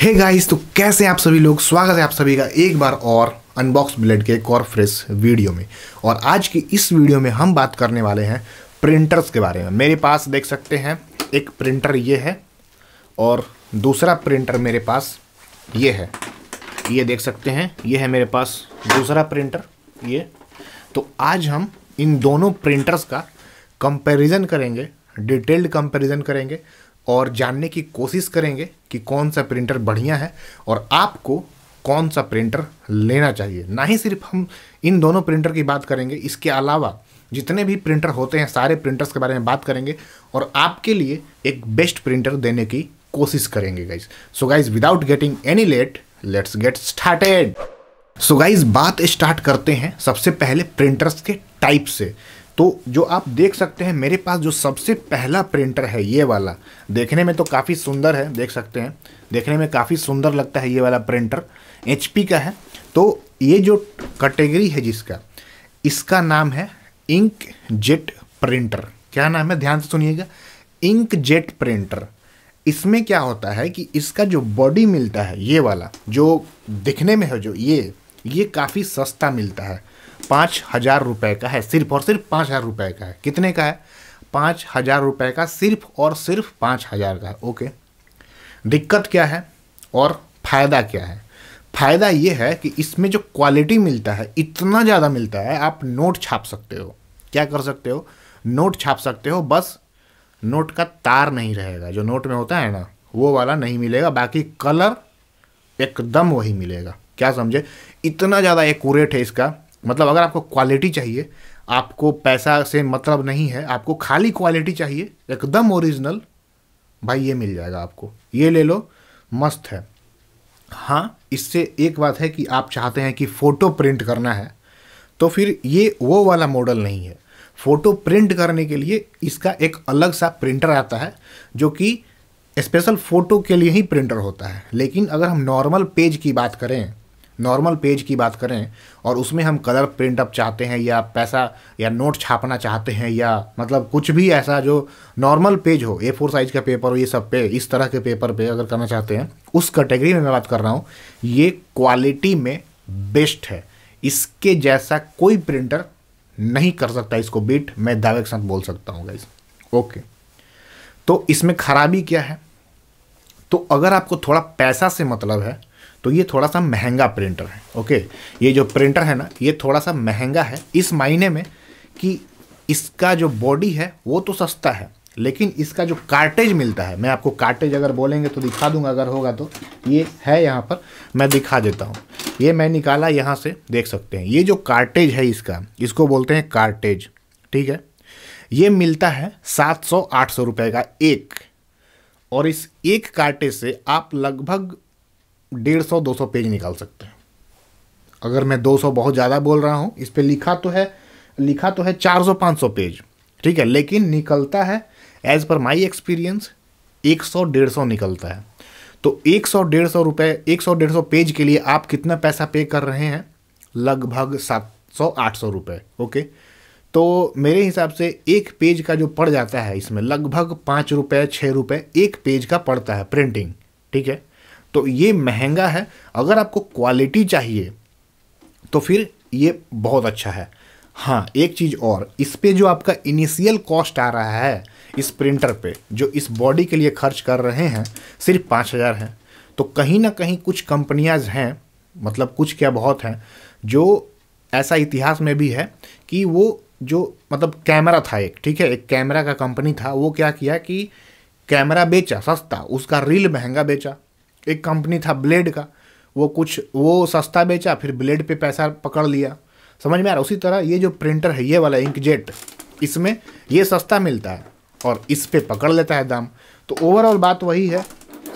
hey guys तो कैसे आप सभी लोग स्वागत है आप सभी का एक बार और अनबॉक्स ब्लेड के एक और फ्रेश वीडियो में और आज की इस वीडियो में हम बात करने वाले हैं प्रिंटर्स के बारे में मेरे पास देख सकते हैं एक प्रिंटर ये है और दूसरा प्रिंटर मेरे पास ये है ये देख सकते हैं ये है मेरे पास दूसरा प्रिंटर ये तो आज हम इन दोनों प्रिंटर्स का कंपेरिजन करेंगे डिटेल्ड कंपेरिजन करेंगे और जानने की कोशिश करेंगे कि कौन सा प्रिंटर बढ़िया है और आपको कौन सा प्रिंटर लेना चाहिए ना ही सिर्फ हम इन दोनों प्रिंटर की बात करेंगे इसके अलावा जितने भी प्रिंटर होते हैं सारे प्रिंटर्स के बारे में बात करेंगे और आपके लिए एक बेस्ट प्रिंटर देने की कोशिश करेंगे guys so guys without getting any late let's get started so guys बात स्टार्ट करते हैं सबसे पहले प्रिंटर्स के टाइप से तो जो आप देख सकते हैं मेरे पास जो सबसे पहला प्रिंटर है ये वाला देखने में तो काफ़ी सुंदर है देख सकते हैं देखने में काफ़ी सुंदर लगता है ये वाला प्रिंटर एच का है तो ये जो कैटेगरी है जिसका इसका नाम है इंक जेट प्रिंटर क्या नाम है ध्यान से सुनिएगा इंक जेट प्रिंटर इसमें क्या होता है कि इसका जो बॉडी मिलता है ये वाला जो दिखने में है जो ये ये काफ़ी सस्ता मिलता है पाँच हज़ार रुपये का है सिर्फ और सिर्फ पाँच हज़ार रुपये का है कितने का है पाँच हज़ार रुपये का सिर्फ और सिर्फ पाँच हज़ार का है ओके दिक्कत क्या है और फ़ायदा क्या है फ़ायदा ये है कि इसमें जो क्वालिटी मिलता है इतना ज़्यादा मिलता है आप नोट छाप सकते हो क्या कर सकते हो नोट छाप सकते हो बस नोट का तार नहीं रहेगा जो नोट में होता है ना वो वाला नहीं मिलेगा बाकी कलर एकदम वही मिलेगा क्या समझे इतना ज़्यादा एकूरेट है इसका मतलब अगर आपको क्वालिटी चाहिए आपको पैसा से मतलब नहीं है आपको खाली क्वालिटी चाहिए एकदम ओरिजिनल भाई ये मिल जाएगा आपको ये ले लो मस्त है हाँ इससे एक बात है कि आप चाहते हैं कि फ़ोटो प्रिंट करना है तो फिर ये वो वाला मॉडल नहीं है फ़ोटो प्रिंट करने के लिए इसका एक अलग सा प्रिंटर आता है जो कि स्पेशल फ़ोटो के लिए ही प्रिंटर होता है लेकिन अगर हम नॉर्मल पेज की बात करें नॉर्मल पेज की बात करें और उसमें हम कलर प्रिंट अप चाहते हैं या पैसा या नोट छापना चाहते हैं या मतलब कुछ भी ऐसा जो नॉर्मल पेज हो ए फोर साइज का पेपर हो ये सब पे इस तरह के पेपर पे अगर करना चाहते हैं उस कैटेगरी में मैं बात कर रहा हूँ ये क्वालिटी में बेस्ट है इसके जैसा कोई प्रिंटर नहीं कर सकता इसको बीट मैं दावे के साथ बोल सकता हूँ गाइज ओके तो इसमें खराबी क्या है तो अगर आपको थोड़ा पैसा से मतलब है तो ये थोड़ा सा महंगा प्रिंटर है ओके ये जो प्रिंटर है ना ये थोड़ा सा महंगा है इस मायने में कि इसका जो बॉडी है वो तो सस्ता है लेकिन इसका जो कार्टेज मिलता है मैं आपको कार्टेज अगर बोलेंगे तो दिखा दूंगा अगर होगा तो ये है यहाँ पर मैं दिखा देता हूँ ये मैं निकाला यहाँ से देख सकते हैं ये जो कार्टेज है इसका इसको बोलते हैं कार्टेज ठीक है ये मिलता है सात सौ आठ सौ रुपये का एक और इस एक कार्टेज से आप लगभग डेढ़ सौ दो सौ पेज निकाल सकते हैं अगर मैं दो सौ बहुत ज़्यादा बोल रहा हूँ इस पर लिखा तो है लिखा तो है चार सौ पाँच सौ पेज ठीक है लेकिन निकलता है एज़ पर माई एक्सपीरियंस एक सौ डेढ़ सौ निकलता है तो एक सौ डेढ़ सौ रुपये एक सौ डेढ़ सौ पेज के लिए आप कितना पैसा पे कर रहे हैं लगभग सात सौ आठ सौ रुपये ओके तो मेरे हिसाब से एक पेज का जो पड़ जाता है इसमें लगभग पाँच रुपये छः रुपये एक पेज का पड़ता है प्रिंटिंग ठीक है तो ये महंगा है अगर आपको क्वालिटी चाहिए तो फिर ये बहुत अच्छा है हाँ एक चीज़ और इस पे जो आपका इनिशियल कॉस्ट आ रहा है इस प्रिंटर पे जो इस बॉडी के लिए खर्च कर रहे हैं सिर्फ पाँच हज़ार है तो कहीं ना कहीं कुछ कंपनियाज हैं मतलब कुछ क्या बहुत हैं जो ऐसा इतिहास में भी है कि वो जो मतलब कैमरा था एक ठीक है एक कैमरा का कंपनी था वो क्या किया कि कैमरा बेचा सस्ता उसका रील महंगा बेचा एक कंपनी था ब्लेड का वो कुछ वो सस्ता बेचा फिर ब्लेड पे पैसा पकड़ लिया समझ में आ रहा उसी तरह ये जो प्रिंटर है ये वाला इंकजेट इसमें ये सस्ता मिलता है और इस पर पकड़ लेता है दाम तो ओवरऑल बात वही है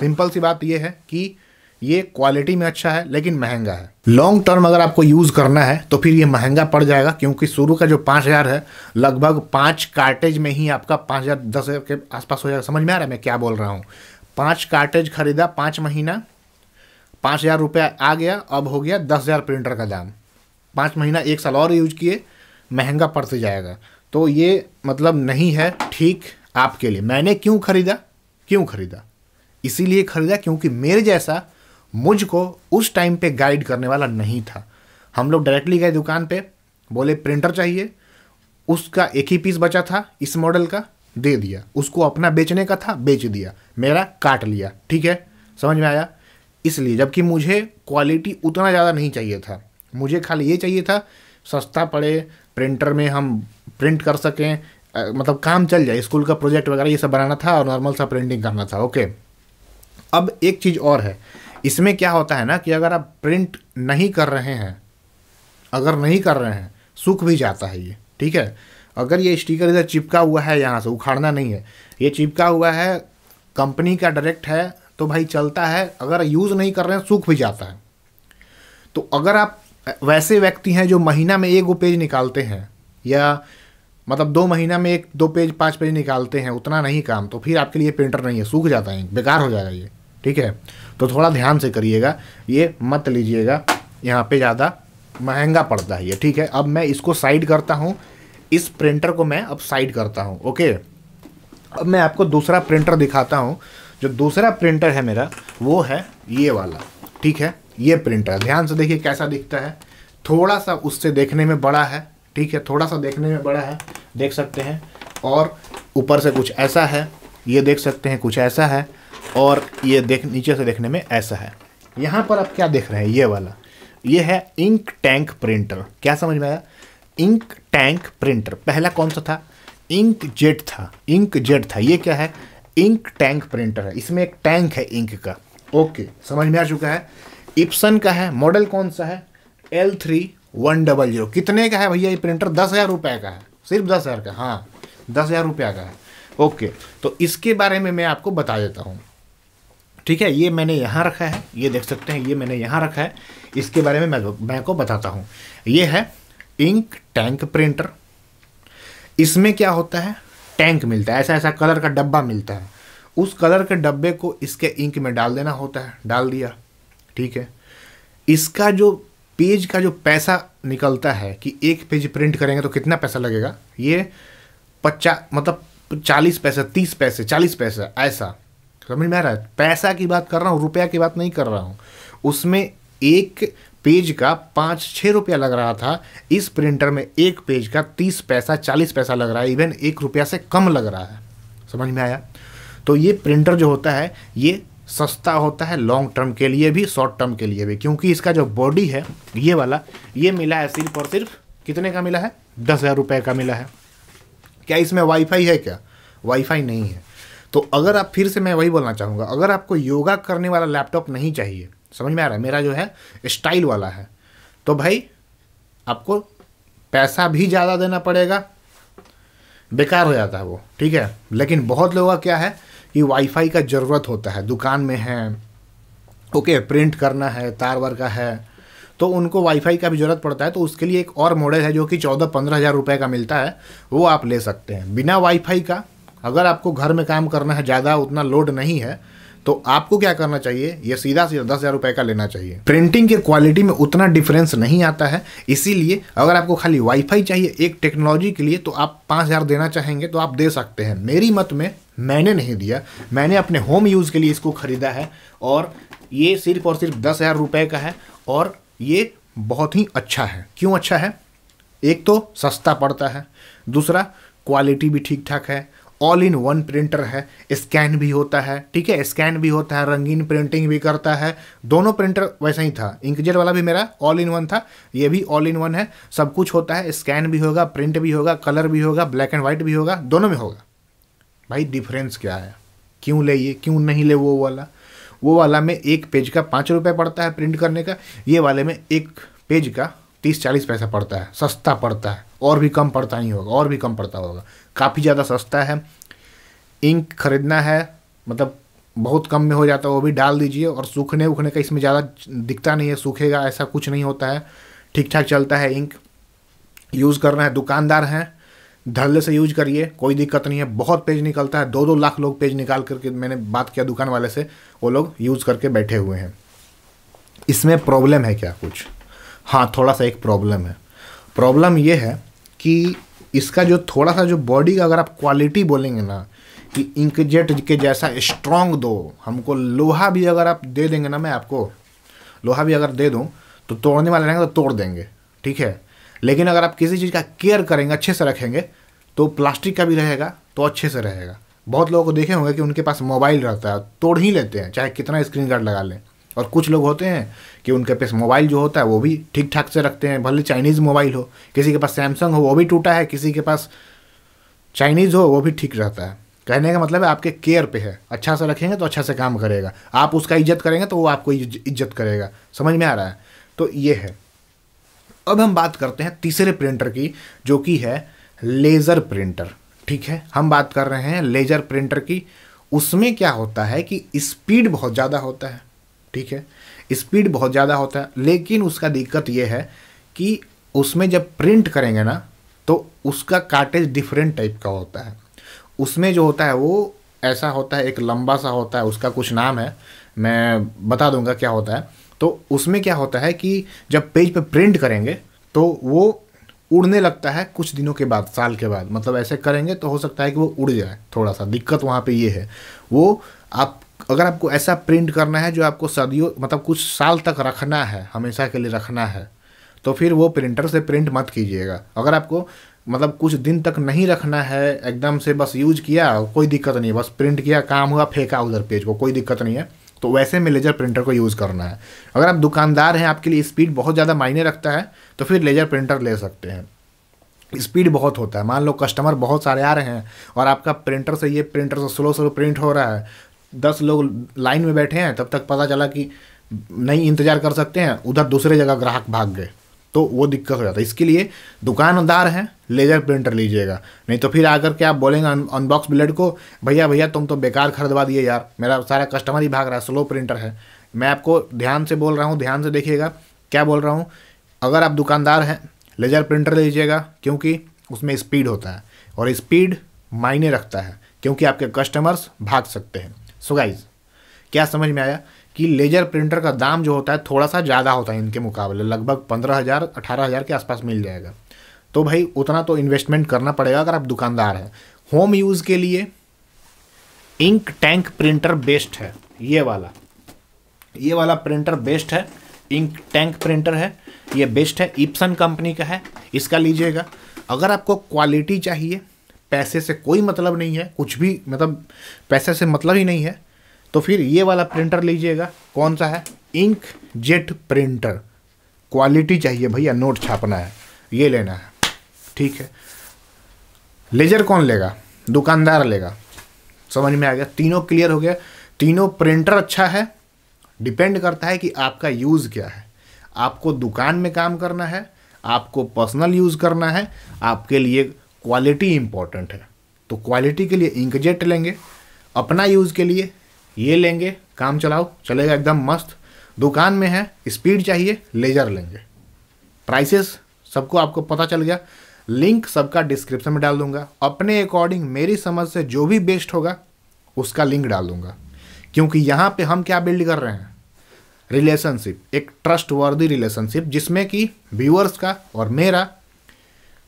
सिंपल सी बात ये है कि ये क्वालिटी में अच्छा है लेकिन महंगा है लॉन्ग टर्म अगर आपको यूज़ करना है तो फिर ये महंगा पड़ जाएगा क्योंकि शुरू का जो पाँच हज़ार है लगभग पाँच कार्टेज में ही आपका पाँच हज़ार दस हज़ार के आसपास हो जाएगा समझ में आ रहा है मैं क्या बोल रहा हूँ पाँच कार्टेज खरीदा पाँच महीना पाँच हज़ार रुपया आ गया अब हो गया दस हज़ार प्रिंटर का दाम पाँच महीना एक साल और यूज किए महंगा पड़ते जाएगा तो ये मतलब नहीं है ठीक आपके लिए मैंने क्यों खरीदा क्यों खरीदा इसीलिए खरीदा क्योंकि मेरे जैसा मुझको उस टाइम पे गाइड करने वाला नहीं था हम लोग डायरेक्टली गए दुकान पे बोले प्रिंटर चाहिए उसका एक ही पीस बचा था इस मॉडल का दे दिया उसको अपना बेचने का था बेच दिया मेरा काट लिया ठीक है समझ में आया इसलिए जबकि मुझे क्वालिटी उतना ज़्यादा नहीं चाहिए था मुझे खाली ये चाहिए था सस्ता पड़े प्रिंटर में हम प्रिंट कर सकें आ, मतलब काम चल जाए स्कूल का प्रोजेक्ट वगैरह ये सब बनाना था और नॉर्मल सा प्रिंटिंग करना था ओके अब एक चीज़ और है इसमें क्या होता है ना कि अगर आप प्रिंट नहीं कर रहे हैं अगर नहीं कर रहे हैं सूख भी जाता है ये ठीक है अगर ये स्टिकर इधर चिपका हुआ है यहाँ से उखाड़ना नहीं है ये चिपका हुआ है कंपनी का डायरेक्ट है तो भाई चलता है अगर यूज़ नहीं कर रहे हैं सूख भी जाता है तो अगर आप वैसे व्यक्ति हैं जो महीना में एक वो पेज निकालते हैं या मतलब दो महीना में एक दो पेज पाँच पेज निकालते हैं उतना नहीं काम तो फिर आपके लिए प्रिंटर नहीं है सूख जाता है बेकार हो जाएगा ये ठीक है तो थोड़ा ध्यान से करिएगा ये मत लीजिएगा यहाँ पे ज़्यादा महंगा पड़ता है ये ठीक है अब मैं इसको साइड करता हूँ इस प्रिंटर को मैं अब साइड करता हूँ ओके अब मैं आपको दूसरा प्रिंटर दिखाता हूँ जो दूसरा प्रिंटर है मेरा वो है ये वाला ठीक है ये प्रिंटर ध्यान से देखिए कैसा दिखता है थोड़ा सा उससे देखने में बड़ा है ठीक है थोड़ा सा देखने में बड़ा है देख सकते हैं और ऊपर से कुछ ऐसा है ये देख सकते हैं कुछ ऐसा है और ये देख नीचे से देखने में ऐसा है यहाँ पर आप क्या देख रहे हैं ये वाला ये है इंक टैंक प्रिंटर क्या समझ में आया इंक टैंक प्रिंटर पहला कौन सा था इंक जेट था इंक जेट था ये क्या है इंक टैंक प्रिंटर है इसमें एक टैंक है इंक का ओके समझ में आ चुका है इप्सन का है मॉडल कौन सा है L three one double zero कितने का है भैया ये प्रिंटर दस हज़ार रुपये का है सिर्फ दस हज़ार का हाँ दस हज़ार रुपये का है ओके तो इसके बारे में मैं आपको बता देता हूँ ठीक है ये मैंने यहाँ रखा है ये देख सकते हैं ये मैंने यहाँ रखा है इसके बारे में मैं मैं को बताता हूँ ये है इंक टैंक प्रिंटर इसमें क्या होता है टैंक मिलता है ऐसा ऐसा कलर का डब्बा मिलता है उस कलर के डब्बे को इसके इंक में डाल देना होता है डाल दिया ठीक है इसका जो पेज का जो पैसा निकलता है कि एक पेज प्रिंट करेंगे तो कितना पैसा लगेगा ये पच्चा मतलब चालीस पैसे तीस पैसे चालीस पैसे ऐसा समझ में आ रहा है पैसा की बात कर रहा हूँ रुपया की बात नहीं कर रहा हूँ उसमें एक पेज का पाँच छः रुपया लग रहा था इस प्रिंटर में एक पेज का तीस पैसा चालीस पैसा लग रहा है इवन एक रुपया से कम लग रहा है समझ में आया तो ये प्रिंटर जो होता है ये सस्ता होता है लॉन्ग टर्म के लिए भी शॉर्ट टर्म के लिए भी क्योंकि इसका जो बॉडी है ये वाला ये मिला है सिर्फ और सिर्फ कितने का मिला है दस हज़ार रुपये का मिला है क्या इसमें वाईफाई है क्या वाईफाई नहीं है तो अगर आप फिर से मैं वही बोलना चाहूँगा अगर आपको योगा करने वाला लैपटॉप नहीं चाहिए समझ में आ रहा है मेरा जो है स्टाइल वाला है तो भाई आपको पैसा भी ज़्यादा देना पड़ेगा बेकार हो जाता है वो ठीक है लेकिन बहुत लोगों का क्या है कि वाईफाई का ज़रूरत होता है दुकान में है ओके प्रिंट करना है तार वर का है तो उनको वाईफाई का भी ज़रूरत पड़ता है तो उसके लिए एक और मॉडल है जो कि चौदह पंद्रह हज़ार रुपये का मिलता है वो आप ले सकते हैं बिना वाईफाई का अगर आपको घर में काम करना है ज़्यादा उतना लोड नहीं है तो आपको क्या करना चाहिए ये सीधा सीधा दस हज़ार रुपये का लेना चाहिए प्रिंटिंग के क्वालिटी में उतना डिफरेंस नहीं आता है इसीलिए अगर आपको खाली वाईफाई चाहिए एक टेक्नोलॉजी के लिए तो आप पाँच हज़ार देना चाहेंगे तो आप दे सकते हैं मेरी मत में मैंने नहीं दिया मैंने अपने होम यूज़ के लिए इसको ख़रीदा है और ये सिर्फ और सिर्फ दस हज़ार रुपये का है और ये बहुत ही अच्छा है क्यों अच्छा है एक तो सस्ता पड़ता है दूसरा क्वालिटी भी ठीक ठाक है ऑल इन वन प्रिंटर है स्कैन भी होता है ठीक है स्कैन भी होता है रंगीन प्रिंटिंग भी करता है दोनों प्रिंटर वैसा ही था इंकजेट वाला भी मेरा ऑल इन वन था ये भी ऑल इन वन है सब कुछ होता है स्कैन भी होगा प्रिंट भी होगा कलर भी होगा ब्लैक एंड वाइट भी होगा दोनों में होगा भाई डिफरेंस क्या है क्यों ले ये क्यों नहीं ले वो वाला वो वाला में एक पेज का पाँच रुपये पड़ता है प्रिंट करने का ये वाले में एक पेज का तीस चालीस पैसा पड़ता है सस्ता पड़ता है और भी कम पड़ता नहीं होगा और भी कम पड़ता होगा काफ़ी ज़्यादा सस्ता है इंक खरीदना है मतलब बहुत कम में हो जाता है वो भी डाल दीजिए और सूखने उखने का इसमें ज़्यादा दिखता नहीं है सूखेगा ऐसा कुछ नहीं होता है ठीक ठाक चलता है इंक यूज़ करना है दुकानदार हैं धड़ल्ले से यूज करिए कोई दिक्कत नहीं है बहुत पेज निकलता है दो दो लाख लोग पेज निकाल करके मैंने बात किया दुकान वाले से वो लोग यूज़ करके बैठे हुए हैं इसमें प्रॉब्लम है क्या कुछ हाँ थोड़ा सा एक प्रॉब्लम है प्रॉब्लम ये है कि इसका जो थोड़ा सा जो बॉडी का अगर आप क्वालिटी बोलेंगे ना कि इंकजेट के जैसा स्ट्रांग दो हमको लोहा भी अगर आप दे देंगे ना मैं आपको लोहा भी अगर दे दूँ तो तोड़ने वाले रहेंगे तो तोड़ देंगे ठीक है लेकिन अगर आप किसी चीज़ का केयर करेंगे अच्छे से रखेंगे तो प्लास्टिक का भी रहेगा तो अच्छे से रहेगा बहुत लोगों को देखे होंगे कि उनके पास मोबाइल रहता है तोड़ ही लेते हैं चाहे कितना स्क्रीन गार्ड लगा लें और कुछ लोग होते हैं कि उनके पास मोबाइल जो होता है वो भी ठीक ठाक से रखते हैं भले चाइनीज़ मोबाइल हो किसी के पास सैमसंग हो वो भी टूटा है किसी के पास चाइनीज़ हो वो भी ठीक रहता है कहने का मतलब है आपके केयर पे है अच्छा से रखेंगे तो अच्छा से काम करेगा आप उसका इज्जत करेंगे तो वो आपको इज्जत करेगा समझ में आ रहा है तो ये है अब हम बात करते हैं तीसरे प्रिंटर की जो कि है लेज़र प्रिंटर ठीक है हम बात कर रहे हैं लेज़र प्रिंटर की उसमें क्या होता है कि स्पीड बहुत ज़्यादा होता है ठीक है स्पीड बहुत ज़्यादा होता है लेकिन उसका दिक्कत ये है कि उसमें जब प्रिंट करेंगे ना तो उसका काटेज डिफरेंट टाइप का होता है उसमें जो होता है वो ऐसा होता है एक लंबा सा होता है उसका कुछ नाम है मैं बता दूंगा क्या होता है तो उसमें क्या होता है कि जब पेज पे प्रिंट करेंगे तो वो उड़ने लगता है कुछ दिनों के बाद साल के बाद मतलब ऐसे करेंगे तो हो सकता है कि वो उड़ जाए थोड़ा सा दिक्कत वहाँ पे ये है वो आप अगर आपको ऐसा प्रिंट करना है जो आपको सदियों मतलब कुछ साल तक रखना है हमेशा के लिए रखना है तो फिर वो प्रिंटर से प्रिंट मत कीजिएगा अगर आपको मतलब कुछ दिन तक नहीं रखना है एकदम से बस यूज किया कोई दिक्कत नहीं है बस प्रिंट किया काम हुआ फेंका उधर पेज को कोई दिक्कत नहीं है तो वैसे में लेजर प्रिंटर को यूज़ करना है अगर आप दुकानदार हैं आपके लिए स्पीड बहुत ज़्यादा मायने रखता है तो फिर लेजर प्रिंटर ले सकते हैं स्पीड बहुत होता है मान लो कस्टमर बहुत सारे आ रहे हैं और आपका प्रिंटर से ये प्रिंटर से स्लो स्लो प्रिंट हो रहा है दस लोग लाइन में बैठे हैं तब तक पता चला कि नहीं इंतज़ार कर सकते हैं उधर दूसरे जगह ग्राहक भाग गए तो वो दिक्कत हो जाता है इसके लिए दुकानदार हैं लेजर प्रिंटर लीजिएगा नहीं तो फिर आकर के आप बोलेंगे अनबॉक्स ब्लेड को भैया भैया तुम तो बेकार खरीदवा दिए यार मेरा सारा कस्टमर ही भाग रहा है स्लो प्रिंटर है मैं आपको ध्यान से बोल रहा हूँ ध्यान से देखिएगा क्या बोल रहा हूँ अगर आप दुकानदार हैं लेजर प्रिंटर लीजिएगा क्योंकि उसमें स्पीड होता है और स्पीड मायने रखता है क्योंकि आपके कस्टमर्स भाग सकते हैं सो गाइज क्या समझ में आया कि लेजर प्रिंटर का दाम जो होता है थोड़ा सा ज़्यादा होता है इनके मुकाबले लगभग पंद्रह हज़ार अठारह हज़ार के आसपास मिल जाएगा तो भाई उतना तो इन्वेस्टमेंट करना पड़ेगा अगर आप दुकानदार हैं होम यूज़ के लिए इंक टैंक प्रिंटर बेस्ट है ये वाला ये वाला प्रिंटर बेस्ट है इंक टैंक प्रिंटर है ये बेस्ट है इप्सन कंपनी का है इसका लीजिएगा अगर आपको क्वालिटी चाहिए पैसे से कोई मतलब नहीं है कुछ भी मतलब पैसे से मतलब ही नहीं है तो फिर ये वाला प्रिंटर लीजिएगा कौन सा है इंक जेट प्रिंटर क्वालिटी चाहिए भैया नोट छापना है ये लेना है ठीक है लेजर कौन लेगा दुकानदार लेगा समझ में आ गया तीनों क्लियर हो गया तीनों प्रिंटर अच्छा है डिपेंड करता है कि आपका यूज़ क्या है आपको दुकान में काम करना है आपको पर्सनल यूज़ करना है आपके लिए क्वालिटी इम्पॉर्टेंट है तो क्वालिटी के लिए इंकजेट लेंगे अपना यूज़ के लिए ये लेंगे काम चलाओ चलेगा एकदम मस्त दुकान में है स्पीड चाहिए लेजर लेंगे प्राइसेस सबको आपको पता चल गया लिंक सबका डिस्क्रिप्शन में डाल दूंगा अपने अकॉर्डिंग मेरी समझ से जो भी बेस्ट होगा उसका लिंक डाल दूंगा क्योंकि यहाँ पे हम क्या बिल्ड कर रहे हैं रिलेशनशिप एक ट्रस्ट वर्दी रिलेशनशिप जिसमें कि व्यूअर्स का और मेरा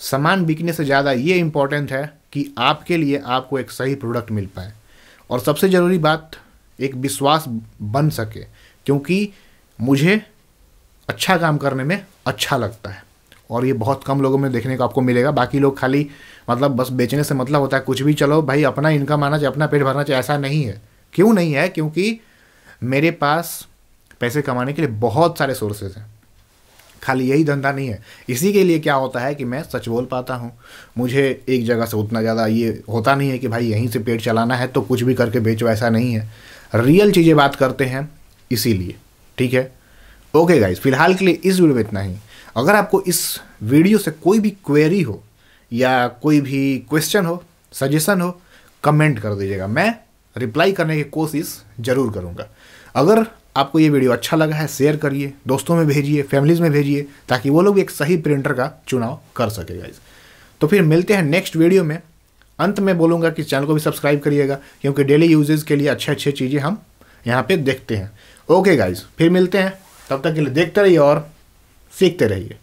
सामान बिकने से ज़्यादा ये इम्पॉर्टेंट है कि आपके लिए आपको एक सही प्रोडक्ट मिल पाए और सबसे ज़रूरी बात एक विश्वास बन सके क्योंकि मुझे अच्छा काम करने में अच्छा लगता है और ये बहुत कम लोगों में देखने को आपको मिलेगा बाकी लोग खाली मतलब बस बेचने से मतलब होता है कुछ भी चलो भाई अपना इनकम आना चाहिए अपना पेट भरना चाहिए ऐसा नहीं है क्यों नहीं है क्योंकि मेरे पास पैसे कमाने के लिए बहुत सारे सोर्सेज हैं खाली यही धंधा नहीं है इसी के लिए क्या होता है कि मैं सच बोल पाता हूँ मुझे एक जगह से उतना ज़्यादा ये होता नहीं है कि भाई यहीं से पेट चलाना है तो कुछ भी करके बेचो ऐसा नहीं है रियल चीज़ें बात करते हैं इसीलिए ठीक है ओके गाइज फिलहाल के लिए इस वीडियो में इतना ही अगर आपको इस वीडियो से कोई भी क्वेरी हो या कोई भी क्वेश्चन हो सजेशन हो कमेंट कर दीजिएगा मैं रिप्लाई करने की कोशिश ज़रूर करूँगा अगर आपको ये वीडियो अच्छा लगा है शेयर करिए दोस्तों में भेजिए फैमिलीज़ में भेजिए ताकि वो लोग एक सही प्रिंटर का चुनाव कर सके गाइज तो फिर मिलते हैं नेक्स्ट वीडियो में अंत में बोलूँगा कि चैनल को भी सब्सक्राइब करिएगा क्योंकि डेली यूजेज के लिए अच्छे अच्छे चीज़ें हम यहाँ पर देखते हैं ओके गाइज फिर मिलते हैं तब तक के लिए देखते रहिए और सीखते रहिए